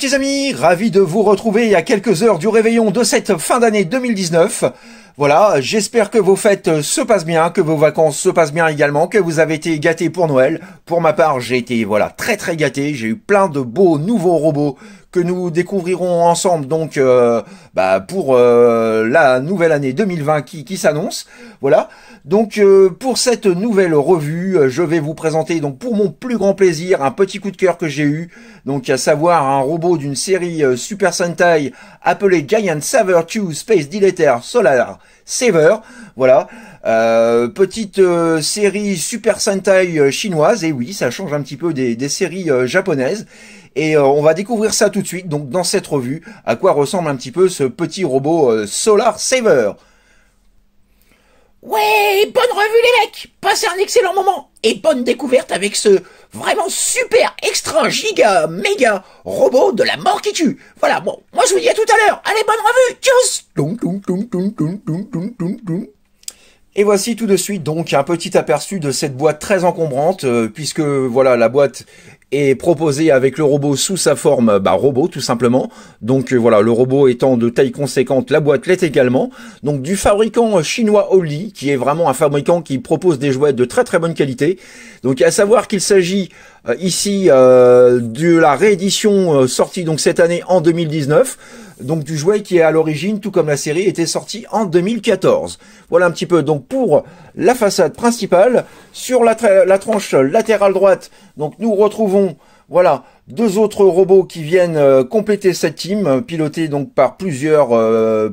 petits amis, ravi de vous retrouver à quelques heures du réveillon de cette fin d'année 2019. Voilà, j'espère que vos fêtes se passent bien, que vos vacances se passent bien également, que vous avez été gâtés pour Noël. Pour ma part, j'ai été voilà très très gâté, j'ai eu plein de beaux nouveaux robots que nous découvrirons ensemble donc euh, bah, pour euh, la nouvelle année 2020 qui, s'annonce. Voilà. Donc euh, pour cette nouvelle revue, je vais vous présenter donc pour mon plus grand plaisir un petit coup de cœur que j'ai eu, donc à savoir un robot d'une série Super Sentai appelé Giant Saver 2 Space Dileter Solar Saver. Voilà. petite série Super Sentai chinoise, et oui, ça change un petit peu des, des séries japonaises. Et euh, on va découvrir ça tout de suite, donc dans cette revue, à quoi ressemble un petit peu ce petit robot euh, Solar Saver. Ouais, bonne revue les mecs Passez un excellent moment Et bonne découverte avec ce vraiment super, extra, giga, méga robot de la mort qui tue Voilà, bon, moi je vous dis à tout à l'heure Allez, bonne revue Tchuss et voici tout de suite donc un petit aperçu de cette boîte très encombrante, euh, puisque voilà la boîte est proposé avec le robot sous sa forme bah, robot tout simplement. Donc euh, voilà, le robot étant de taille conséquente, la boîte l'est également. Donc du fabricant chinois Oli, qui est vraiment un fabricant qui propose des jouets de très très bonne qualité. Donc à savoir qu'il s'agit euh, ici euh, de la réédition euh, sortie donc cette année en 2019. Donc du jouet qui est à l'origine, tout comme la série, était sortie en 2014. Voilà un petit peu donc pour la façade principale. Sur la, la tranche latérale droite, donc nous retrouvons voilà deux autres robots qui viennent euh, compléter cette team, pilotée donc par plusieurs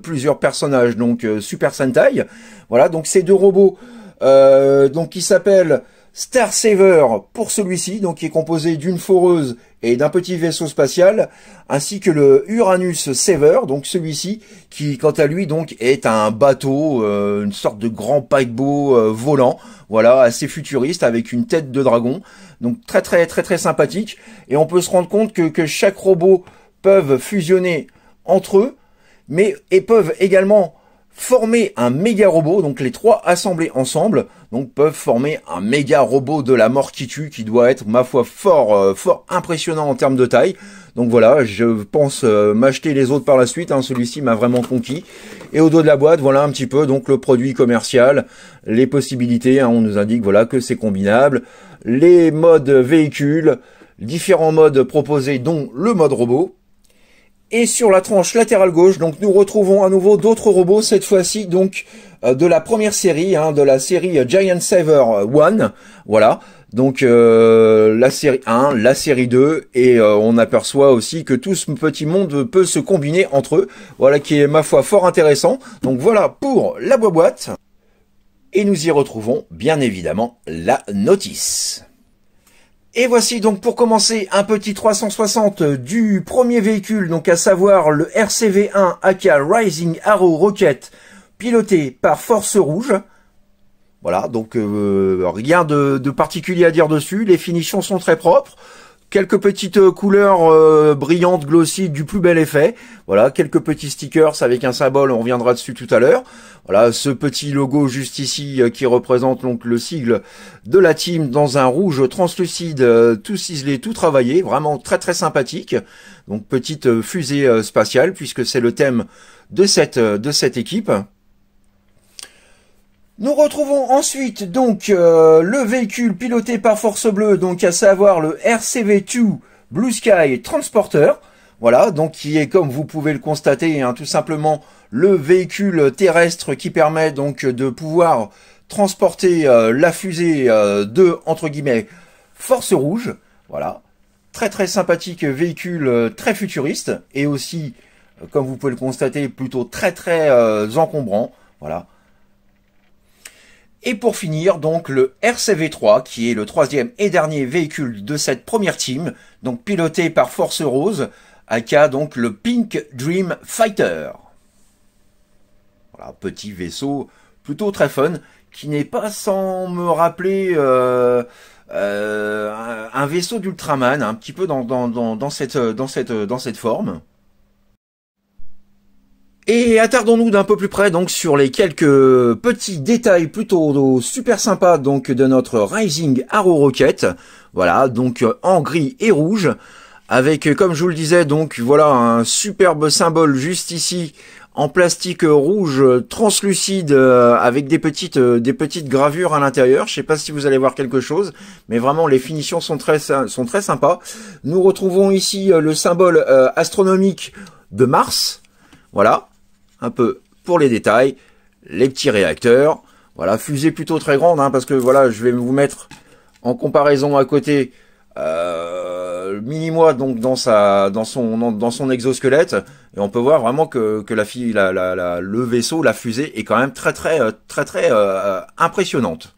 plusieurs personnages donc Super Sentai. Voilà donc ces deux robots donc qui s'appellent Star Saver pour celui-ci, donc qui est composé d'une foreuse et d'un petit vaisseau spatial, ainsi que le Uranus Saver, donc celui-ci, qui quant à lui donc est un bateau, euh, une sorte de grand paquebot euh, volant, voilà, assez futuriste avec une tête de dragon, donc très très très très sympathique. Et on peut se rendre compte que, que chaque robot peuvent fusionner entre eux, mais et peuvent également former un méga robot, donc les trois assemblés ensemble, donc peuvent former un méga robot de la mort qui tue, qui doit être, ma foi, fort, euh, fort impressionnant en termes de taille. Donc voilà, je pense euh, m'acheter les autres par la suite, hein. celui-ci m'a vraiment conquis. Et au dos de la boîte, voilà un petit peu donc le produit commercial, les possibilités, hein. on nous indique voilà que c'est combinable, les modes véhicules, différents modes proposés dont le mode robot, et sur la tranche latérale gauche, donc nous retrouvons à nouveau d'autres robots, cette fois-ci donc euh, de la première série, hein, de la série Giant Saver 1, voilà. Donc euh, la série 1, la série 2, et euh, on aperçoit aussi que tout ce petit monde peut se combiner entre eux, voilà qui est ma foi fort intéressant. Donc voilà pour la boîte. Et nous y retrouvons bien évidemment la notice. Et voici donc pour commencer un petit 360 du premier véhicule, donc à savoir le RCV1 AK Rising Arrow Rocket, piloté par Force Rouge. Voilà, donc euh, rien de, de particulier à dire dessus, les finitions sont très propres quelques petites euh, couleurs euh, brillantes, glossy, du plus bel effet. Voilà, quelques petits stickers avec un symbole, on reviendra dessus tout à l'heure. Voilà, ce petit logo juste ici euh, qui représente donc le sigle de la team dans un rouge translucide, tout ciselé, tout travaillé, vraiment très très sympathique. Donc petite fusée spatiale puisque c'est le thème de cette, de cette équipe. Nous retrouvons ensuite donc euh, le véhicule piloté par Force Bleue, donc à savoir le RCV2 Blue Sky Transporter. Voilà, donc qui est comme vous pouvez le constater, hein, tout simplement le véhicule terrestre qui permet donc de pouvoir transporter euh, la fusée euh, de entre guillemets Force Rouge. Voilà, très très sympathique véhicule, très futuriste et aussi, comme vous pouvez le constater, plutôt très très encombrant. Voilà. Et pour finir, donc le RCV3, qui est le troisième et dernier véhicule de cette première team, donc piloté par Force Rose, aka donc le Pink Dream Fighter. Voilà, petit vaisseau plutôt très fun, qui n'est pas sans me rappeler euh, euh, un vaisseau d'Ultraman, un petit peu dans, dans, dans, cette, dans, cette, euh, dans cette forme. Et attardons-nous d'un peu plus près donc sur les quelques petits détails plutôt super sympas donc de notre Rising Arrow Rocket. Voilà, donc euh, en gris et rouge avec euh, comme je vous le disais donc voilà un superbe symbole juste ici en plastique rouge translucide euh, avec des petites des petites gravures à l'intérieur. Je sais pas si vous allez voir quelque chose, mais vraiment les finitions sont très sont très sympas. Nous retrouvons ici le symbole astronomique de Mars. Voilà, un peu pour les détails, les petits réacteurs. Voilà, fusée plutôt très grande, hein, parce que voilà, je vais vous mettre en comparaison à côté euh, mini-moi donc dans sa dans son dans son exosquelette et on peut voir vraiment que, que la fille la, le vaisseau la fusée est quand même très très euh, très très, euh, impressionnante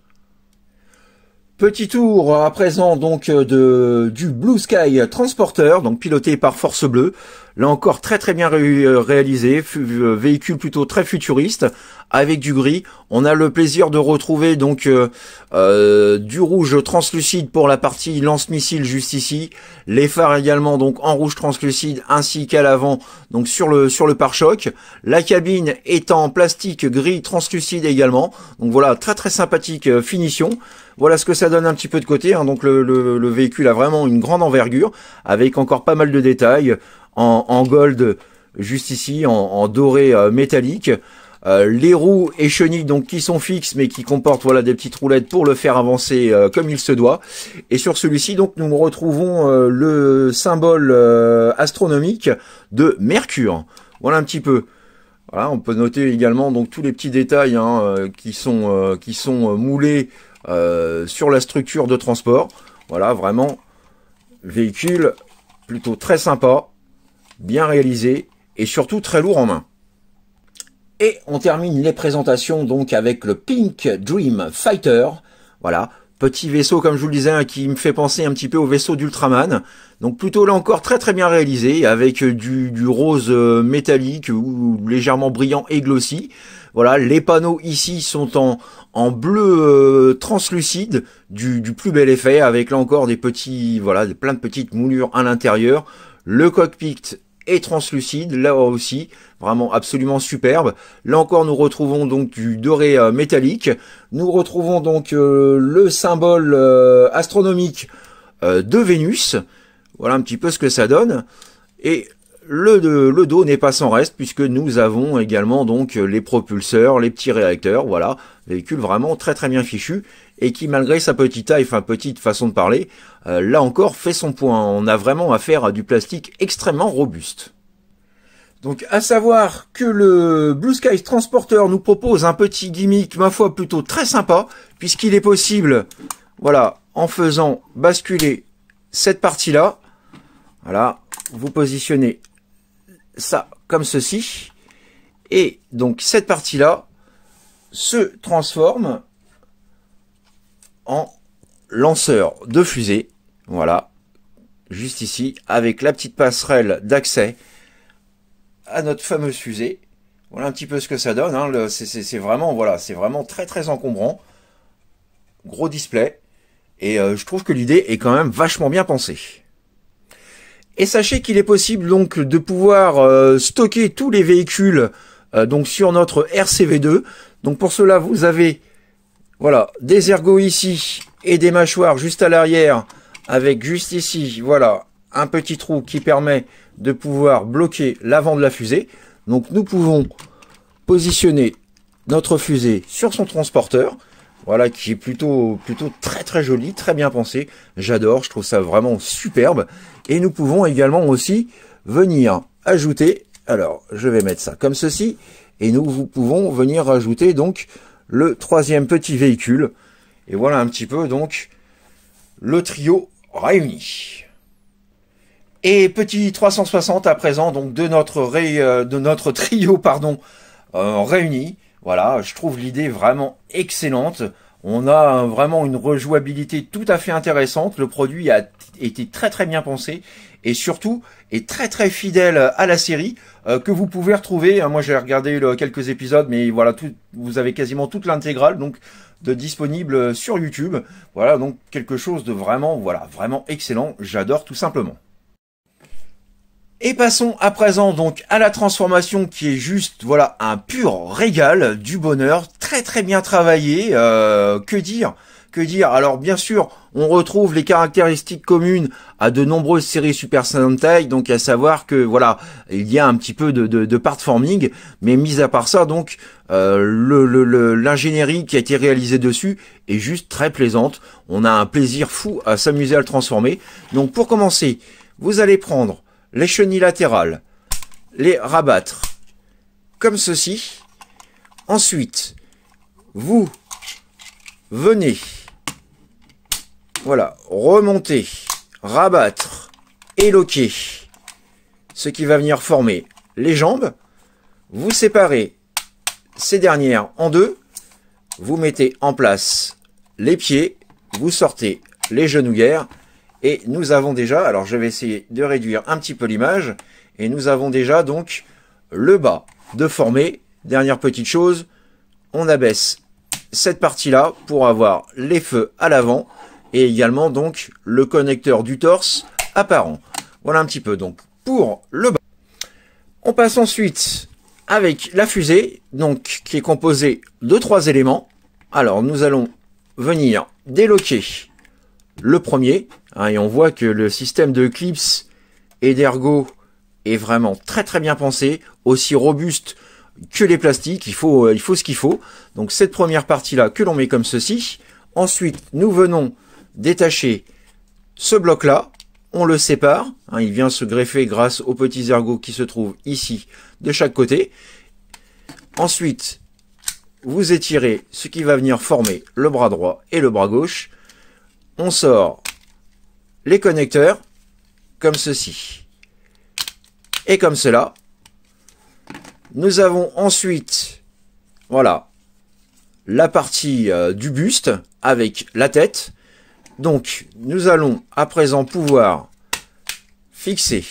Petit tour à présent donc euh, de du Blue Sky Transporter, donc piloté par Force Bleue. Là encore très très bien euh, réalisé, euh, véhicule plutôt très futuriste, avec du gris. On a le plaisir de retrouver donc euh, euh, du rouge translucide pour la partie lance-missile juste ici. Les phares également donc en rouge translucide ainsi qu'à l'avant donc sur le sur le pare-choc. La cabine est en plastique gris translucide également. Donc voilà très très sympathique euh, finition. Voilà ce que ça donne un petit peu de côté. Hein. Donc le, véhicule a vraiment une grande envergure avec encore pas mal de détails en, gold juste ici en, doré métallique euh, les roues et chenilles donc qui sont fixes mais qui comportent voilà des petites roulettes pour le faire avancer euh, comme il se doit. Et sur celui-ci donc nous retrouvons euh, le symbole astronomique de Mercure. Voilà un petit peu. Voilà, on peut noter également donc tous les petits détails hein, qui sont qui sont moulés sur la structure de transport. Voilà, vraiment véhicule plutôt très sympa, bien réalisé et surtout très lourd en main. Et on termine les présentations donc avec le Pink Dream Fighter. Voilà, petit vaisseau comme je vous le disais hein, qui me fait penser un petit peu au vaisseau d'Ultraman. Donc plutôt là encore très très bien réalisé avec du, du rose euh, métallique ou légèrement brillant et glossy. Voilà, les panneaux ici sont en, en bleu euh, translucide du, plus bel effet avec là encore des petits voilà, plein de petites moulures à l'intérieur. Le cockpit et translucide, là aussi, vraiment absolument superbe. Là encore, nous retrouvons donc du doré euh, métallique. Nous retrouvons donc euh, le symbole euh, astronomique de Vénus. Voilà un petit peu ce que ça donne. Et le, le dos n'est pas sans reste, puisque nous avons également donc les propulseurs, les petits réacteurs, voilà. Véhicule vraiment très très bien fichu et qui malgré sa petite taille, enfin petite façon de parler, euh, là encore fait son point. On a vraiment affaire à du plastique extrêmement robuste. Donc à savoir que le Blue Sky Transporter nous propose un petit gimmick, ma foi, plutôt très sympa, puisqu'il est possible, voilà, en faisant basculer cette partie-là, voilà, vous positionnez ça comme ceci, et donc cette partie-là se transforme en lanceur de fusée. Voilà, juste ici, avec la petite passerelle d'accès à notre fameuse fusée. Voilà un petit peu ce que ça donne. Hein. C'est vraiment, voilà, c'est vraiment très très encombrant. Gros display. Et euh, je trouve que l'idée est quand même vachement bien pensée. Et sachez qu'il est possible donc de pouvoir euh, stocker tous les véhicules euh, donc sur notre RCV2. Donc pour cela, vous avez voilà, des ergots ici et des mâchoires juste à l'arrière avec juste ici, voilà, un petit trou qui permet de pouvoir bloquer l'avant de la fusée. Donc nous pouvons positionner notre fusée sur son transporteur. Voilà, qui est plutôt, plutôt très très joli, très bien pensé. J'adore, je trouve ça vraiment superbe. Et nous pouvons également aussi venir ajouter, alors je vais mettre ça comme ceci, et nous vous pouvons venir ajouter donc le troisième petit véhicule. Et voilà un petit peu donc le trio réuni. Et petit 360 à présent donc de notre ré, euh, de notre trio pardon euh, réuni. Voilà, je trouve l'idée vraiment excellente. On a euh, vraiment une rejouabilité tout à fait intéressante. Le produit a été très très bien pensé et surtout est très très fidèle à la série euh, que vous pouvez retrouver. Hein. Moi j'ai regardé quelques épisodes, mais voilà, tout, vous avez quasiment toute l'intégrale donc de disponible sur YouTube. Voilà donc quelque chose de vraiment voilà vraiment excellent. J'adore tout simplement. Et passons à présent donc à la transformation qui est juste voilà un pur régal du bonheur, très très bien travaillé. Euh, que dire que dire Alors bien sûr, on retrouve les caractéristiques communes à de nombreuses séries Super Sentai, donc à savoir que voilà, il y a un petit peu de, part forming, mais mis à part ça, donc euh, l'ingénierie qui a été réalisée dessus est juste très plaisante. On a un plaisir fou à s'amuser à le transformer. Donc pour commencer, vous allez prendre les chenilles latérales, les rabattre comme ceci. Ensuite, vous venez voilà, remonter, rabattre, éloquer. Ce qui va venir former les jambes. Vous séparez ces dernières en deux. Vous mettez en place les pieds. Vous sortez les genouillères. Et nous avons déjà, alors je vais essayer de réduire un petit peu l'image. Et nous avons déjà donc le bas de former. Dernière petite chose, on abaisse cette partie-là pour avoir les feux à l'avant et également donc le connecteur du torse apparent. Voilà un petit peu donc pour le bas. On passe ensuite avec la fusée, donc qui est composée de trois éléments. Alors nous allons venir déloquer le premier, hein, et on voit que le système de clips et d'ergo est vraiment très très bien pensé, aussi robuste que les plastiques, il faut, euh, il faut ce qu'il faut. Donc cette première partie là que l'on met comme ceci. Ensuite nous venons détacher ce bloc-là, on le sépare, hein, il vient se greffer grâce aux petits ergots qui se trouvent ici de chaque côté. Ensuite, vous étirez ce qui va venir former le bras droit et le bras gauche. On sort les connecteurs comme ceci et comme cela. Nous avons ensuite, voilà, la partie euh, du buste avec la tête. Donc, nous allons à présent pouvoir fixer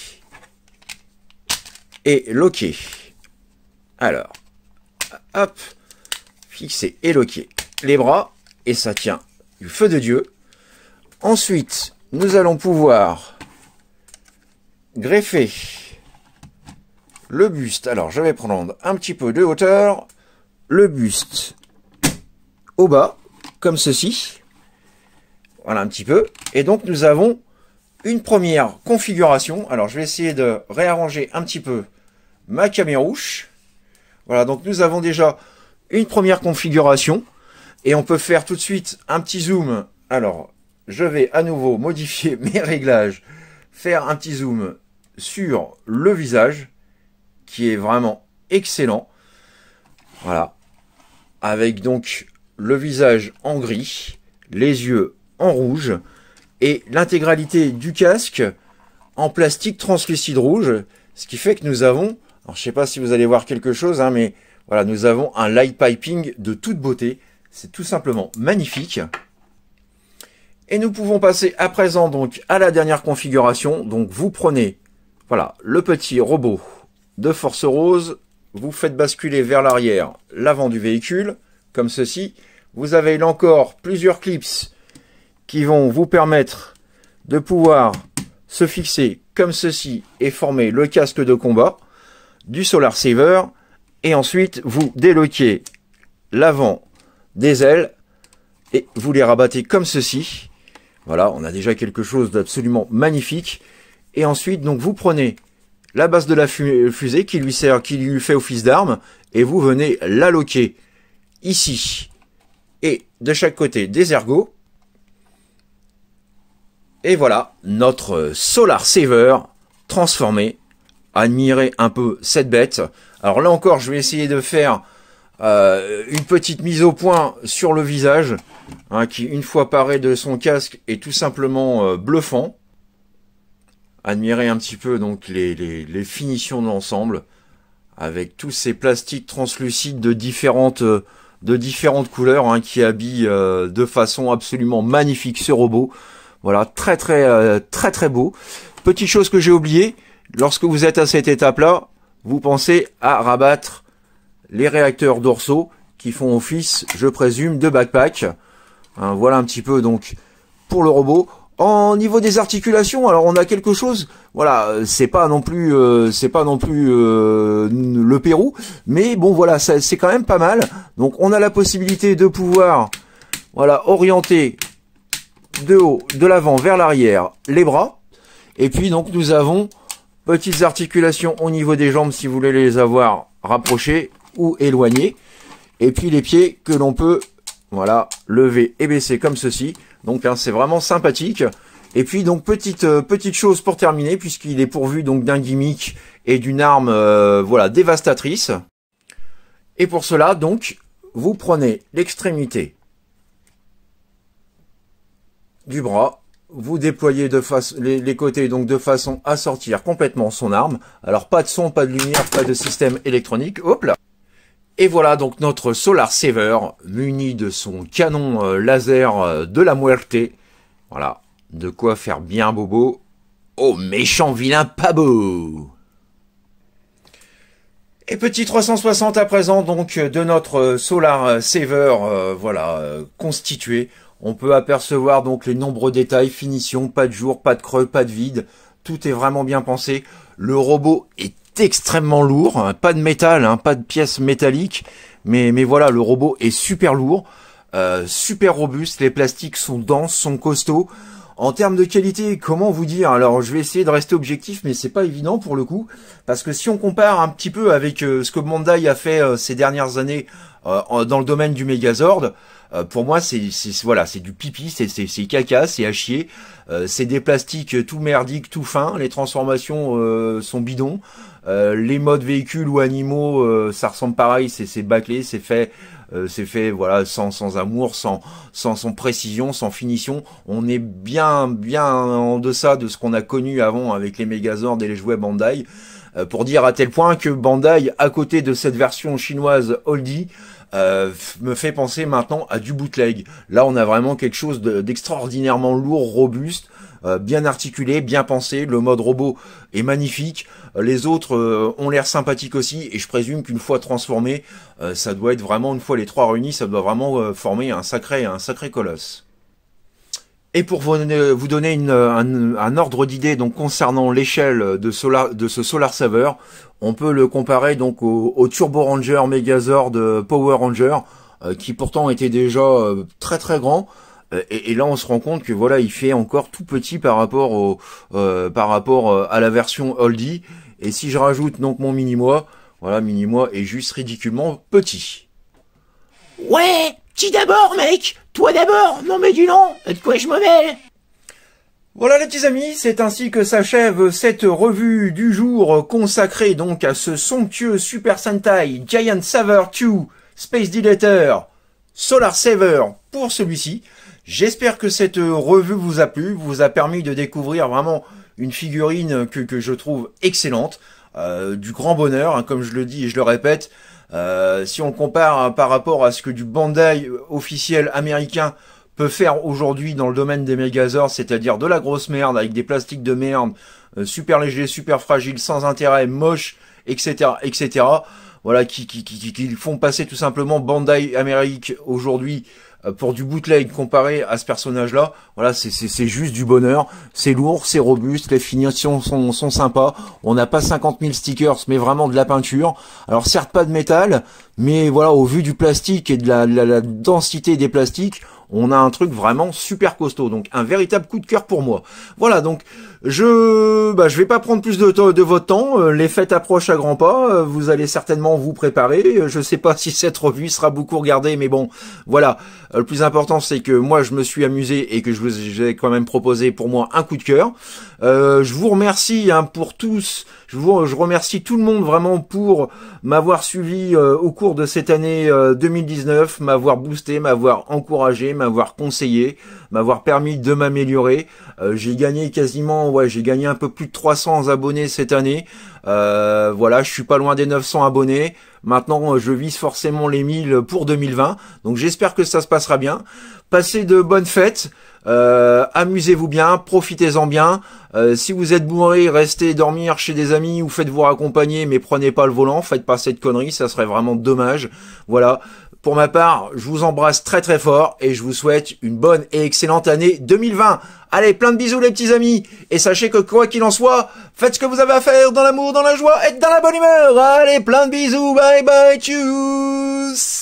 et loquer. Alors, hop, fixer et loquer les bras, et ça tient du feu de Dieu. Ensuite, nous allons pouvoir greffer le buste. Alors, je vais prendre un petit peu de hauteur, le buste au bas, comme ceci. Voilà un petit peu. Et donc nous avons une première configuration. Alors je vais essayer de réarranger un petit peu ma caméra rouge. Voilà, donc nous avons déjà une première configuration. Et on peut faire tout de suite un petit zoom. Alors, je vais à nouveau modifier mes réglages, faire un petit zoom sur le visage, qui est vraiment excellent. Voilà. Avec donc le visage en gris, les yeux en rouge et l'intégralité du casque en plastique translucide rouge, ce qui fait que nous avons, alors je sais pas si vous allez voir quelque chose, hein, mais voilà, nous avons un light piping de toute beauté, c'est tout simplement magnifique. Et nous pouvons passer à présent donc à la dernière configuration, donc vous prenez voilà le petit robot de force rose, vous faites basculer vers l'arrière l'avant du véhicule, comme ceci, vous avez là encore plusieurs clips qui vont vous permettre de pouvoir se fixer comme ceci et former le casque de combat du Solar Saver et ensuite vous déloquez l'avant des ailes et vous les rabattez comme ceci. Voilà, on a déjà quelque chose d'absolument magnifique. Et ensuite, donc vous prenez la base de la fusée qui lui sert, qui lui fait office d'arme, et vous venez la loquer ici et de chaque côté des ergots et voilà, notre euh, Solar Saver transformé. Admirez un peu cette bête. Alors là encore, je vais essayer de faire euh, une petite mise au point sur le visage, hein, qui une fois paré de son casque est tout simplement euh, bluffant. Admirez un petit peu donc les, finitions de l'ensemble, avec tous ces plastiques translucides de différentes, de différentes couleurs hein, qui habillent de façon absolument magnifique ce robot. Voilà, très très euh, très très beau. Petite chose que j'ai oublié lorsque vous êtes à cette étape-là, vous pensez à rabattre les réacteurs dorsaux qui font office, je présume, de backpack. Hein, voilà un petit peu donc pour le robot. En niveau des articulations, alors on a quelque chose. Voilà, c'est pas non plus, euh, c'est pas non plus euh, le Pérou, mais bon voilà, c'est quand même pas mal. Donc on a la possibilité de pouvoir, voilà, orienter de haut, de l'avant vers l'arrière, les bras. Et puis donc nous avons petites articulations au niveau des jambes si vous voulez les avoir rapprochées ou éloignées. Et puis les pieds que l'on peut voilà, lever et baisser comme ceci. Donc hein, c'est vraiment sympathique. Et puis donc petite euh, petite chose pour terminer puisqu'il est pourvu donc d'un gimmick et d'une arme euh, voilà dévastatrice. Et pour cela donc vous prenez l'extrémité du bras. Vous déployez de face, les, côtés donc de façon à sortir complètement son arme. Alors pas de son, pas de lumière, pas de système électronique. Hop là. Et voilà donc notre Solar Saver muni de son canon euh, laser euh, de la Muerte. Voilà, de quoi faire bien bobo. Oh méchant vilain pas beau et petit 360 à présent donc de notre euh, Solar euh, Saver euh, voilà constitué. On peut apercevoir donc les nombreux détails, finition, pas de jour, pas de creux, pas de vide. Tout est vraiment bien pensé. Le robot est extrêmement lourd, hein, pas de métal, hein, pas de pièces métalliques, mais, mais voilà, le robot est super lourd, super robuste, les plastiques sont denses, sont costauds. En termes de qualité, comment vous dire Alors, je vais essayer de rester objectif, mais c'est pas évident pour le coup, parce que si on compare un petit peu avec euh, ce que Bandai a fait euh, ces dernières années euh, dans le domaine du Megazord, pour moi, c'est voilà, c'est du pipi, c'est caca, c'est à chier. c'est des plastiques tout merdiques, tout fins. Les transformations sont bidons. Euh, les modes véhicules ou animaux, euh, ça ressemble pareil, c'est bâclé, c'est fait, euh, c'est fait voilà sans sans amour, sans, sans précision, sans finition. On est bien bien en deçà de ce qu'on a connu avant avec les Megazords et les jouets Bandai. pour dire à tel point que Bandai, à côté de cette version chinoise oldie, me fait penser maintenant à du bootleg. Là, on a vraiment quelque chose d'extraordinairement lourd, robuste, euh, bien articulé, bien pensé, le mode robot est magnifique, euh, les autres euh, ont l'air sympathiques aussi, et je présume qu'une fois transformé, ça doit être vraiment, une fois les trois réunis, ça doit vraiment former un sacré, un sacré colosse. Et pour vous donner une, un, ordre d'idée donc concernant l'échelle de, de ce Solar Saver, on peut le comparer donc au, au Turbo Ranger Megazord Power Ranger, qui pourtant était déjà très très grand, euh, et, là, on se rend compte que voilà, il fait encore tout petit par rapport au, euh, par rapport euh, à la version oldie. Et si je rajoute donc mon mini moi, voilà, mini moi est juste ridiculement petit. Ouais, petit d'abord, mec. Toi d'abord. Non mais du nom. De quoi je me mêle voilà les petits amis, c'est ainsi que s'achève cette revue du jour consacrée donc à ce somptueux Super Sentai Giant Saver 2 Space Dilator Solar Saver pour celui-ci. J'espère que cette euh, revue vous a plu, vous a permis de découvrir vraiment une figurine que, que je trouve excellente, euh, du grand bonheur, hein, comme je le dis et je le répète. Euh, si on compare hein, par rapport à ce que du Bandai officiel américain peut faire aujourd'hui dans le domaine des Megazords, c'est-à-dire de la grosse merde avec des plastiques de merde, super légers, super fragiles, sans intérêt, moche, etc., etc. Voilà, qui, qui, qui, qui font passer tout simplement Bandai Amérique aujourd'hui euh, pour du bootleg comparé à ce personnage-là, voilà, c'est juste du bonheur. C'est lourd, c'est robuste, les finitions sont, sont sympas. On n'a pas 50 000 stickers, mais vraiment de la peinture. Alors certes pas de métal, mais voilà, au vu du plastique et de la, la densité des plastiques, on a un truc vraiment super costaud. Donc un véritable coup de cœur pour moi. Voilà, donc je bah, je vais pas prendre plus de, temps de votre temps. Euh, les fêtes approchent à grands pas. Euh, vous allez certainement vous préparer. Euh, je sais pas si cette revue sera beaucoup regardée, mais bon, voilà. Le plus important, c'est que moi, je me suis amusé et que je vous ai quand même proposé pour moi un coup de cœur. Euh, je vous remercie hein, pour tous. Je vous je remercie tout le monde vraiment pour m'avoir suivi euh, au cours de cette année 2019, euh, m'avoir boosté, m'avoir encouragé, m'avoir conseillé, m'avoir permis de m'améliorer. j'ai gagné quasiment, ouais, j'ai gagné un peu plus de 300 abonnés cette année. voilà, je suis pas loin des 900 abonnés. Maintenant, je vise forcément les 1000 pour 2020. Donc j'espère que ça se passera bien. Passez de bonnes fêtes. Euh, amusez-vous bien, profitez-en bien. Euh, si vous êtes bourré, restez dormir chez des amis ou faites-vous accompagner. mais prenez pas le volant, faites pas cette connerie, ça serait vraiment dommage. Voilà. Pour ma part, je vous embrasse très très fort et je vous souhaite une bonne et excellente année 2020. Allez, plein de bisous les petits amis et sachez que quoi qu'il en soit, faites ce que vous avez à faire dans l'amour, dans la joie et dans la bonne humeur. Allez, plein de bisous, bye bye, tchuss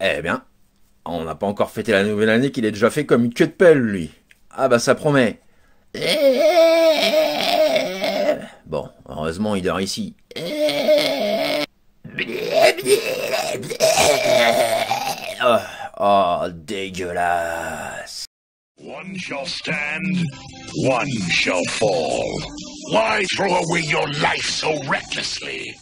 Eh bien, on n'a pas encore fêté la nouvelle année qu'il est déjà fait comme une queue de pelle, lui. Ah bah ça promet. Bon, heureusement, il dort ici. oh, oh dégueulasse. One shall stand, one shall fall. Why throw away your life so recklessly?